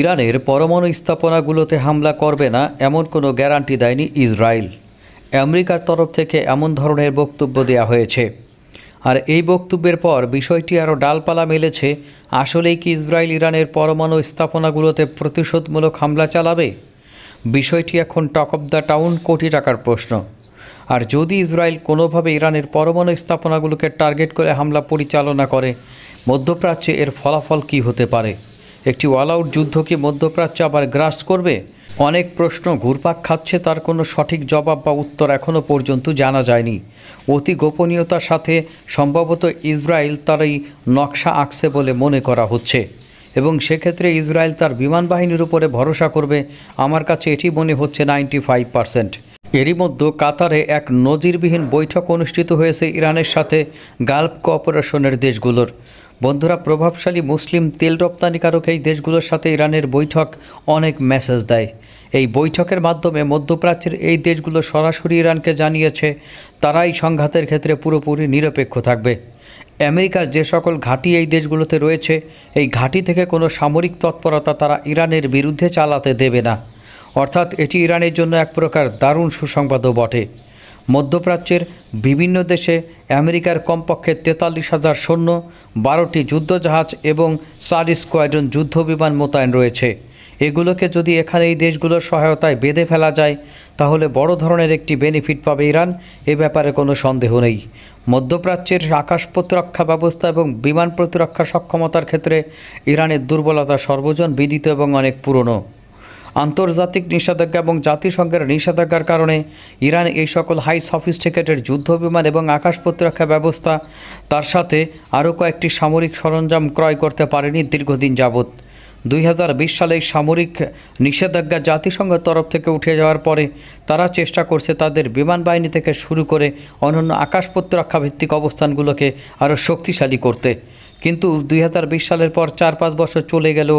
ইরানের পরমাণু স্থাপনাগুলোতে হামলা করবে না এমন কোনো গ্যারান্টি দেয়নি ইসরায়েল আমেরিকার তরফ থেকে এমন ধরনের বক্তব্য দেওয়া হয়েছে আর এই বক্তব্যের পর বিষয়টি আরও ডালপালা মেলেছে আসলেই কি ইসরায়েল ইরানের পরমাণু স্থাপনাগুলোতে প্রতিশোধমূলক হামলা চালাবে বিষয়টি এখন টক অব দ্য টাউন কোটি টাকার প্রশ্ন আর যদি ইসরায়েল কোনোভাবে ইরানের পরমাণু স্থাপনাগুলোকে টার্গেট করে হামলা পরিচালনা করে মধ্যপ্রাচ্যে এর ফলাফল কি হতে পারে একটি অল আউট যুদ্ধ কি মধ্যপ্রাচ্য আবার গ্রাস করবে অনেক প্রশ্ন ঘুরপাক খাচ্ছে তার কোনো সঠিক জবাব বা উত্তর এখনও পর্যন্ত জানা যায়নি অতি গোপনীয়তার সাথে সম্ভবত ইসরায়েল তার এই নকশা আঁকছে বলে মনে করা হচ্ছে এবং সেক্ষেত্রে ইসরায়েল তার বিমান বাহিনীর উপরে ভরসা করবে আমার কাছে এটি মনে হচ্ছে নাইনটি ফাইভ পার্সেন্ট এরই মধ্যে কাতারে এক নজিরবিহীন বৈঠক অনুষ্ঠিত হয়েছে ইরানের সাথে গালফ কোঅপারেশনের দেশগুলোর বন্ধুরা প্রভাবশালী মুসলিম তেল রপ্তানিকারক এই দেশগুলোর সাথে ইরানের বৈঠক অনেক মেসেজ দেয় এই বৈঠকের মাধ্যমে মধ্যপ্রাচ্যের এই দেশগুলো সরাসরি ইরানকে জানিয়েছে তারাই সংঘাতের ক্ষেত্রে পুরোপুরি নিরপেক্ষ থাকবে আমেরিকার যে সকল ঘাঁটি এই দেশগুলোতে রয়েছে এই ঘাঁটি থেকে কোনো সামরিক তৎপরতা তারা ইরানের বিরুদ্ধে চালাতে দেবে না অর্থাৎ এটি ইরানের জন্য এক প্রকার দারুণ সুসংবাদও বটে মধ্যপ্রাচ্যের বিভিন্ন দেশে আমেরিকার কমপক্ষে তেতাল্লিশ হাজার সৈন্য বারোটি যুদ্ধজাহাজ এবং চার স্কোয়াড্রন যুদ্ধবিমান মোতায়েন রয়েছে এগুলোকে যদি এখানে এই দেশগুলোর সহায়তায় বেঁধে ফেলা যায় তাহলে বড় ধরনের একটি বেনিফিট পাবে ইরান এ ব্যাপারে কোনো সন্দেহ নেই মধ্যপ্রাচ্যের আকাশ প্রতিরক্ষা ব্যবস্থা এবং বিমান প্রতিরক্ষা সক্ষমতার ক্ষেত্রে ইরানের দুর্বলতা সর্বজন বিদিত এবং অনেক পুরনো আন্তর্জাতিক নিষেধাজ্ঞা এবং জাতিসংঘের নিষেধাজ্ঞার কারণে ইরান এই সকল হাই সফিস্টিকেটেড যুদ্ধ বিমান এবং আকাশ প্রতিরক্ষা ব্যবস্থা তার সাথে আরও কয়েকটি সামরিক সরঞ্জাম ক্রয় করতে পারেনি দীর্ঘদিন যাবৎ দুই সালে সামরিক নিষেধাজ্ঞা জাতিসংঘের তরফ থেকে উঠে যাওয়ার পরে তারা চেষ্টা করছে তাদের বিমান বাহিনী থেকে শুরু করে অনন্য আকাশ প্রতিরক্ষা ভিত্তিক অবস্থানগুলোকে আরও শক্তিশালী করতে কিন্তু দুই সালের পর চার পাঁচ বছর চলে গেল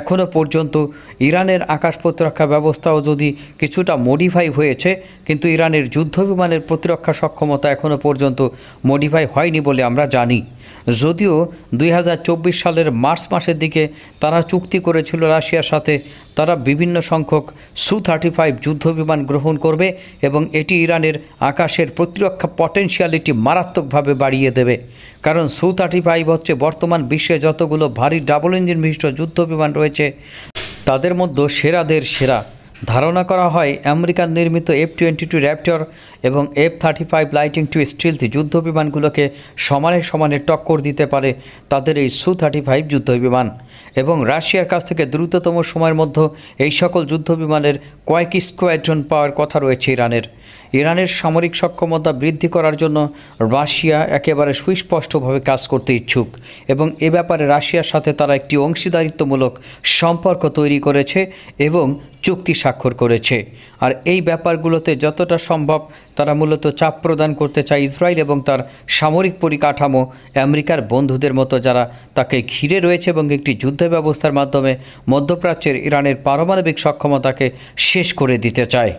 এখনও পর্যন্ত ইরানের আকাশ প্রতিরক্ষা ব্যবস্থাও যদি কিছুটা মডিফাই হয়েছে কিন্তু ইরানের যুদ্ধ বিমানের প্রতিরক্ষা সক্ষমতা এখনও পর্যন্ত মডিফাই হয়নি বলে আমরা জানি যদিও দুই সালের মার্চ মাসের দিকে তারা চুক্তি করেছিল রাশিয়ার সাথে তারা বিভিন্ন সংখ্যক সু থার্টি ফাইভ যুদ্ধবিমান গ্রহণ করবে এবং এটি ইরানের আকাশের প্রতিরক্ষা পটেন্সিয়ালিটি মারাত্মকভাবে বাড়িয়ে দেবে কারণ সু থার্টি ফাইভ হচ্ছে বর্তমান বিশ্বে যতগুলো ভারী ডাবল ইঞ্জিন বিশিষ্ট যুদ্ধবিমান রয়েছে তাদের মধ্যে সেরাদের সেরা ধারণা করা হয় আমেরিকান নির্মিত এফ টোয়েন্টি টু র্যাপটর এবং F thirty five lightning two stealthy যুদ্ধ বিমানগুলোকে সমানে সমানে টক্কর দিতে পারে তাদের এই সু থার্টি ফাইভ যুদ্ধ বিমান এবং রাশিয়ার কাছ থেকে দ্রুততম সময়ের মধ্যে এই সকল যুদ্ধ বিমানের কয়েক স্কোয়াড্রন পাওয়ার কথা রয়েছে ইরানের ইরানের সামরিক সক্ষমতা বৃদ্ধি করার জন্য রাশিয়া একেবারে সুস্পষ্টভাবে কাজ করতে ইচ্ছুক এবং এ ব্যাপারে রাশিয়ার সাথে তারা একটি অংশীদারিত্বমূলক সম্পর্ক তৈরি করেছে এবং চুক্তি স্বাক্ষর করেছে আর এই ব্যাপারগুলোতে যতটা সম্ভব তারা মূলত চাপ প্রদান করতে চায় ইসরায়েল এবং তার সামরিক পরিকাঠামো আমেরিকার বন্ধুদের মতো যারা তাকে ঘিরে রয়েছে এবং একটি যুদ্ধ ব্যবস্থার মাধ্যমে মধ্যপ্রাচ্যের ইরানের পারমাণবিক সক্ষমতাকে শেষ করে দিতে চায়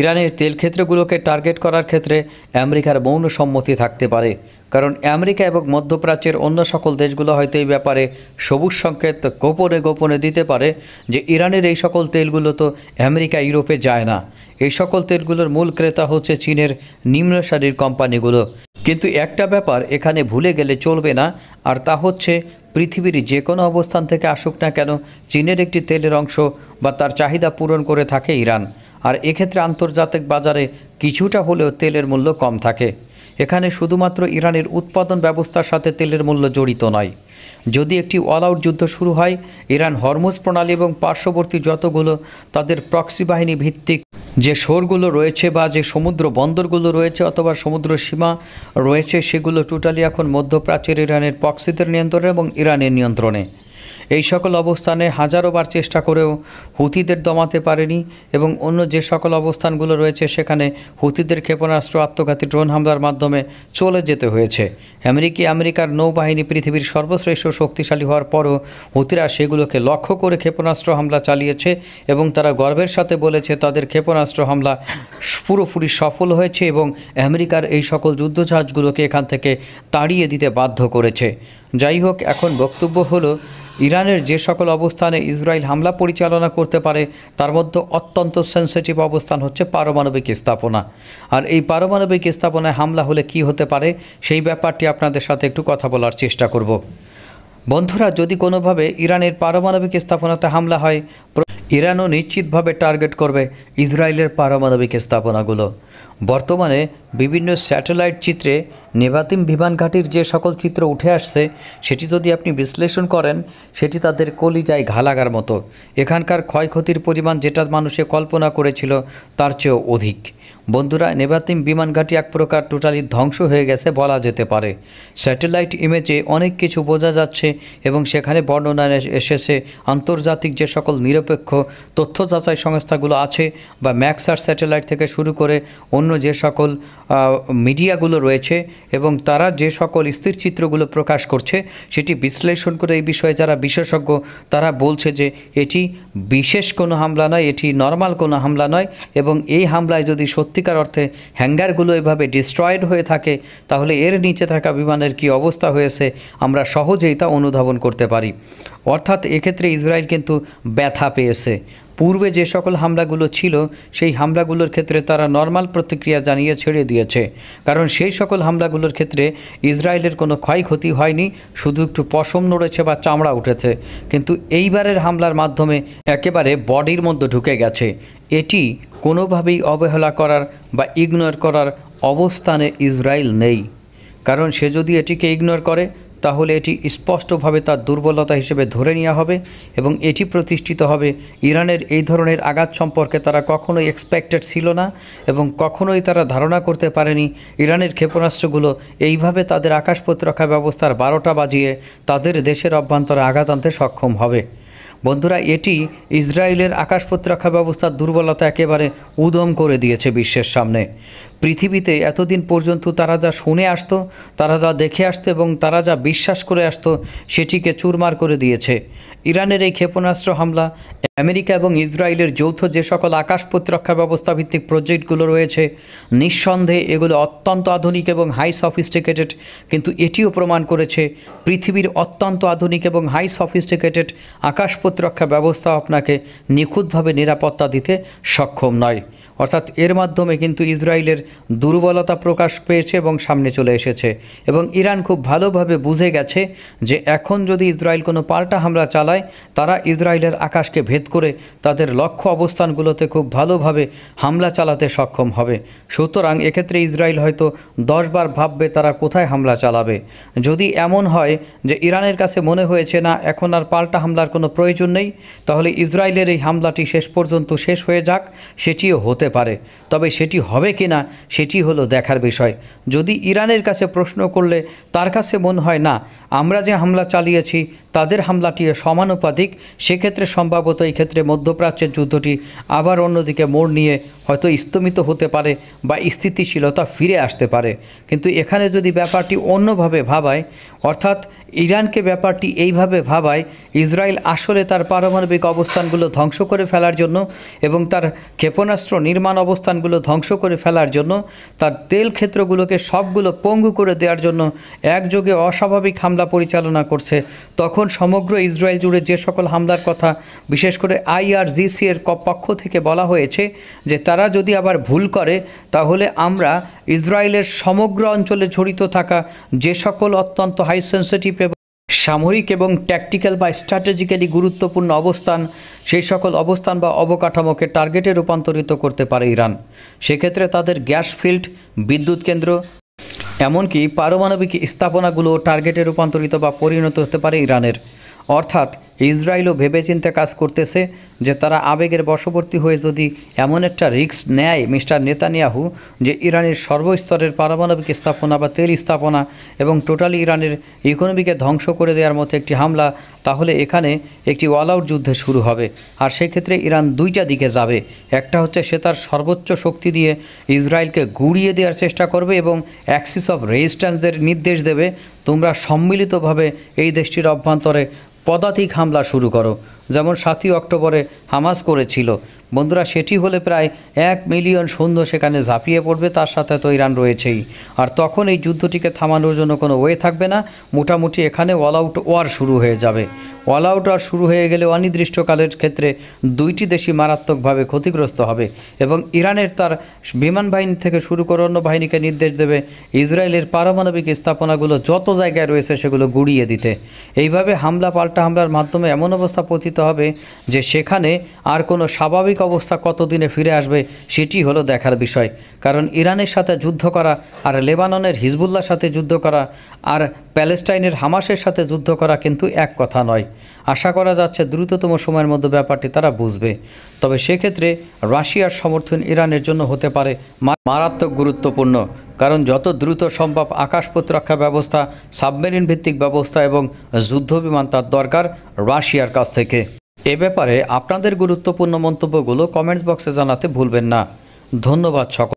ইরানের তেল ক্ষেত্রগুলোকে টার্গেট করার ক্ষেত্রে আমেরিকার মৌন সম্মতি থাকতে পারে কারণ আমেরিকা এবং মধ্যপ্রাচ্যের অন্য সকল দেশগুলো হয়তো এই ব্যাপারে সবুজ সংকেত গোপনে গোপনে দিতে পারে যে ইরানের এই সকল তেলগুলো তো আমেরিকা ইউরোপে যায় না এই সকল তেলগুলোর মূল ক্রেতা হচ্ছে চীনের নিম্ন সারির কোম্পানিগুলো কিন্তু একটা ব্যাপার এখানে ভুলে গেলে চলবে না আর তা হচ্ছে পৃথিবীর যে কোনো অবস্থান থেকে আসুক না কেন চীনের একটি তেলের অংশ বা তার চাহিদা পূরণ করে থাকে ইরান আর এক্ষেত্রে আন্তর্জাতিক বাজারে কিছুটা হলেও তেলের মূল্য কম থাকে এখানে শুধুমাত্র ইরানের উৎপাদন ব্যবস্থার সাথে তেলের মূল্য জড়িত নয় যদি একটি অলআউট যুদ্ধ শুরু হয় ইরান হরমুজ প্রণালী এবং পার্শ্ববর্তী যতগুলো তাদের প্রক্সি বাহিনী ভিত্তিক যে শোরগুলো রয়েছে বা যে সমুদ্র বন্দরগুলো রয়েছে অথবা সমুদ্র সীমা রয়েছে সেগুলো টোটালি এখন মধ্যপ্রাচ্যের ইরানের পক্সিদের নিয়ন্ত্রণে এবং ইরানের নিয়ন্ত্রণে এই সকল অবস্থানে হাজারোবার চেষ্টা করেও হুতিদের দমাতে পারেনি এবং অন্য যে সকল অবস্থানগুলো রয়েছে সেখানে হুতিদের ক্ষেপণাস্ত্র আত্মঘাতী ড্রোন হামলার মাধ্যমে চলে যেতে হয়েছে আমেরিকি আমেরিকার নৌবাহিনী পৃথিবীর সর্বশ্রেষ্ঠ শক্তিশালী হওয়ার পরও হুতিরা সেগুলোকে লক্ষ্য করে ক্ষেপণাস্ত্র হামলা চালিয়েছে এবং তারা গর্বের সাথে বলেছে তাদের ক্ষেপণাস্ত্র হামলা পুরোপুরি সফল হয়েছে এবং আমেরিকার এই সকল যুদ্ধজাহাজগুলোকে এখান থেকে তাড়িয়ে দিতে বাধ্য করেছে যাই হোক এখন বক্তব্য হলো ইরানের যে সকল অবস্থানে ইসরায়েল হামলা পরিচালনা করতে পারে তার মধ্যে অত্যন্ত সেন্সিটিভ অবস্থান হচ্ছে পারমাণবিক স্থাপনা আর এই পারমাণবিক স্থাপনায় হামলা হলে কি হতে পারে সেই ব্যাপারটি আপনাদের সাথে একটু কথা বলার চেষ্টা করব বন্ধুরা যদি কোনোভাবে ইরানের পারমাণবিক স্থাপনাতে হামলা হয় ইরানও নিশ্চিতভাবে টার্গেট করবে ইসরায়েলের পারমাণবিক স্থাপনাগুলো বর্তমানে বিভিন্ন স্যাটেলাইট চিত্রে নেভাতিম বিমান ঘাটির যে সকল চিত্র উঠে আসছে সেটি যদি আপনি বিশ্লেষণ করেন সেটি তাদের কলিজায় যায় ঘালাগার মতো এখানকার ক্ষয়ক্ষতির পরিমাণ যেটা মানুষে কল্পনা করেছিল তার চেয়েও অধিক বন্ধুরা নেবাতিম বিমান ঘাঁটি এক প্রকার টোটালি ধ্বংস হয়ে গেছে বলা যেতে পারে স্যাটেলাইট ইমেজে অনেক কিছু বোঝা যাচ্ছে এবং সেখানে বর্ণনা এসেছে আন্তর্জাতিক যে সকল নিরপেক্ষ তথ্য যাচাই সংস্থাগুলো আছে বা ম্যাক্সার স্যাটেলাইট থেকে শুরু করে অন্য যে সকল মিডিয়াগুলো রয়েছে এবং তারা যে সকল স্থির চিত্রগুলো প্রকাশ করছে সেটি বিশ্লেষণ করে এই বিষয়ে যারা বিশেষজ্ঞ তারা বলছে যে এটি বিশেষ কোনো হামলা নয় এটি নর্মাল কোনো হামলা নয় এবং এই হামলায় যদি সত্যি সত্যিকার অর্থে হ্যাঙ্গারগুলো এভাবে ডিস্ট্রয়েড হয়ে থাকে তাহলে এর নিচে থাকা বিমানের কি অবস্থা হয়েছে আমরা সহজেই তা অনুধাবন করতে পারি অর্থাৎ এক্ষেত্রে ইসরায়েল কিন্তু ব্যথা পেয়েছে পূর্বে যে সকল হামলাগুলো ছিল সেই হামলাগুলোর ক্ষেত্রে তারা নর্মাল প্রতিক্রিয়া জানিয়ে ছেড়ে দিয়েছে কারণ সেই সকল হামলাগুলোর ক্ষেত্রে ইসরায়েলের কোনো ক্ষয়ক্ষতি হয়নি শুধু একটু পশম নড়েছে বা চামড়া উঠেছে কিন্তু এইবারের হামলার মাধ্যমে একেবারে বডির মধ্যে ঢুকে গেছে এটি কোনোভাবেই অবহেলা করার বা ইগনোর করার অবস্থানে ইসরায়েল নেই কারণ সে যদি এটিকে ইগনোর করে তাহলে এটি স্পষ্টভাবে তার দুর্বলতা হিসেবে ধরে নেওয়া হবে এবং এটি প্রতিষ্ঠিত হবে ইরানের এই ধরনের আঘাত সম্পর্কে তারা কখনোই এক্সপেক্টেড ছিল না এবং কখনোই তারা ধারণা করতে পারেনি ইরানের ক্ষেপণাস্ত্রগুলো এইভাবে তাদের আকাশ প্রতিরক্ষা ব্যবস্থার বারোটা বাজিয়ে তাদের দেশের অভ্যন্তরে আঘাত আনতে সক্ষম হবে বন্ধুরা এটি ইসরায়েলের আকাশ প্রতিরক্ষা ব্যবস্থার দুর্বলতা একেবারে উদম করে দিয়েছে বিশ্বের সামনে পৃথিবীতে এতদিন পর্যন্ত তারা যা শুনে আসতো তারা যা দেখে আসতো এবং তারা যা বিশ্বাস করে আসতো সেটিকে চুরমার করে দিয়েছে ইরানের এই ক্ষেপণাস্ত্র হামলা আমেরিকা এবং ইসরায়েলের যৌথ যে সকল আকাশ প্রতিরক্ষা ব্যবস্থা ভিত্তিক প্রজেক্টগুলো রয়েছে নিঃসন্দেহে এগুলো অত্যন্ত আধুনিক এবং হাই সফিস্টিকেটেড কিন্তু এটিও প্রমাণ করেছে পৃথিবীর অত্যন্ত আধুনিক এবং হাই সফিস্টিকেটেড আকাশ প্রতিরক্ষা ব্যবস্থা আপনাকে নিখুঁতভাবে নিরাপত্তা দিতে সক্ষম নয় অর্থাৎ এর মাধ্যমে কিন্তু ইসরায়েলের দুর্বলতা প্রকাশ পেয়েছে এবং সামনে চলে এসেছে এবং ইরান খুব ভালোভাবে বুঝে গেছে যে এখন যদি ইসরায়েল কোনো পাল্টা হামলা চালায় তারা ইসরায়েলের আকাশকে ভেদ করে তাদের লক্ষ্য অবস্থানগুলোতে খুব ভালোভাবে হামলা চালাতে সক্ষম হবে সুতরাং এক্ষেত্রে ইসরায়েল হয়তো দশবার ভাববে তারা কোথায় হামলা চালাবে যদি এমন হয় যে ইরানের কাছে মনে হয়েছে না এখন আর পাল্টা হামলার কোনো প্রয়োজন নেই তাহলে ইসরায়েলের এই হামলাটি শেষ পর্যন্ত শেষ হয়ে যাক সেটিও হতে করতে পারে তবে সেটি হবে কি না সেটি হলো দেখার বিষয় যদি ইরানের কাছে প্রশ্ন করলে তার কাছে মনে হয় না আমরা যে হামলা চালিয়েছি তাদের হামলাটি সমানুপাতিক সেক্ষেত্রে সম্ভবত এই ক্ষেত্রে মধ্যপ্রাচ্যের যুদ্ধটি আবার অন্যদিকে মোড় নিয়ে হয়তো স্তমিত হতে পারে বা স্থিতিশীলতা ফিরে আসতে পারে কিন্তু এখানে যদি ব্যাপারটি অন্যভাবে ভাবায় অর্থাৎ ইরানকে ব্যাপারটি এইভাবে ভাবায় ইসরায়েল আসলে তার পারমাণবিক অবস্থানগুলো ধ্বংস করে ফেলার জন্য এবং তার ক্ষেপণাস্ত্র নির্মাণ অবস্থানগুলো ধ্বংস করে ফেলার জন্য তার তেল ক্ষেত্রগুলোকে সবগুলো পঙ্গু করে দেওয়ার জন্য একযোগে অস্বাভাবিক হামলা পরিচালনা করছে তখন সমগ্র ইসরায়েল জুড়ে যে সকল হামলার কথা বিশেষ করে আইআরজিসি এর পক্ষ থেকে বলা হয়েছে যে তারা যদি আবার ভুল করে তাহলে আমরা ইসরায়েলের সমগ্র অঞ্চলে জড়িত থাকা যে সকল অত্যন্ত হাই সেন্সিটিভ এবং সামরিক এবং ট্যাকটিক্যাল বা স্ট্র্যাটেজিক্যালি গুরুত্বপূর্ণ অবস্থান সেই সকল অবস্থান বা অবকাঠামোকে টার্গেটে রূপান্তরিত করতে পারে ইরান সেক্ষেত্রে তাদের গ্যাস ফিল্ড বিদ্যুৎ কেন্দ্র এমনকি পারমাণবিক স্থাপনাগুলো টার্গেটে রূপান্তরিত বা পরিণত হতে পারে ইরানের অর্থাৎ ইসরায়েলও ভেবেচিন্তে কাজ করতেছে যে তারা আবেগের বশবর্তী হয়ে যদি এমন একটা রিক্স নেয় মিস্টার নেতানিয়াহু যে ইরানের সর্বস্তরের পারমাণবিক স্থাপনা বা তেল স্থাপনা এবং টোটালি ইরানের ইকোনমিকে ধ্বংস করে দেওয়ার মতো একটি হামলা তাহলে এখানে একটি অল আউট যুদ্ধে শুরু হবে আর সেক্ষেত্রে ইরান দুইটা দিকে যাবে একটা হচ্ছে সে তার সর্বোচ্চ শক্তি দিয়ে ইসরায়েলকে গুড়িয়ে দেওয়ার চেষ্টা করবে এবং অ্যাক্সিস অফ রেজিস্ট্যান্সদের নির্দেশ দেবে তোমরা সম্মিলিতভাবে এই দেশটির অভ্যন্তরে পদাতিক হামলা শুরু করো যেমন সাতই অক্টোবরে হামাস করেছিল বন্ধুরা সেটি হলে প্রায় এক মিলিয়ন সৈন্য সেখানে ঝাঁপিয়ে পড়বে তার সাথে তো ইরান রয়েছেই আর তখন এই যুদ্ধটিকে থামানোর জন্য কোনো ওয়ে থাকবে না মোটামুটি এখানে অল আউট ওয়ার শুরু হয়ে যাবে অলআউট আর শুরু হয়ে গেলে অনির্দিষ্টকালের ক্ষেত্রে দুইটি দেশই মারাত্মকভাবে ক্ষতিগ্রস্ত হবে এবং ইরানের তার বিমান বাহিনী থেকে শুরু করে অন্য বাহিনীকে নির্দেশ দেবে ইসরায়েলের পারমাণবিক স্থাপনাগুলো যত জায়গায় রয়েছে সেগুলো গুড়িয়ে দিতে এইভাবে হামলা পাল্টা হামলার মাধ্যমে এমন অবস্থা পতিত হবে যে সেখানে আর কোনো স্বাভাবিক অবস্থা কতদিনে ফিরে আসবে সেটি হলো দেখার বিষয় কারণ ইরানের সাথে যুদ্ধ করা আর লেবাননের হিজবুল্লার সাথে যুদ্ধ করা আর প্যালেস্টাইনের হামাসের সাথে যুদ্ধ করা কিন্তু এক কথা নয় আশা করা যাচ্ছে দ্রুততম সময়ের মধ্যে ব্যাপারটি তারা বুঝবে তবে সেক্ষেত্রে রাশিয়ার সমর্থন ইরানের জন্য হতে পারে মারাত্মক গুরুত্বপূর্ণ কারণ যত দ্রুত সম্ভব আকাশ প্রতিরক্ষা ব্যবস্থা সাবমেরিন ভিত্তিক ব্যবস্থা এবং যুদ্ধ বিমান তার দরকার রাশিয়ার কাছ থেকে এ ব্যাপারে আপনাদের গুরুত্বপূর্ণ মন্তব্যগুলো কমেন্টস বক্সে জানাতে ভুলবেন না ধন্যবাদ সকল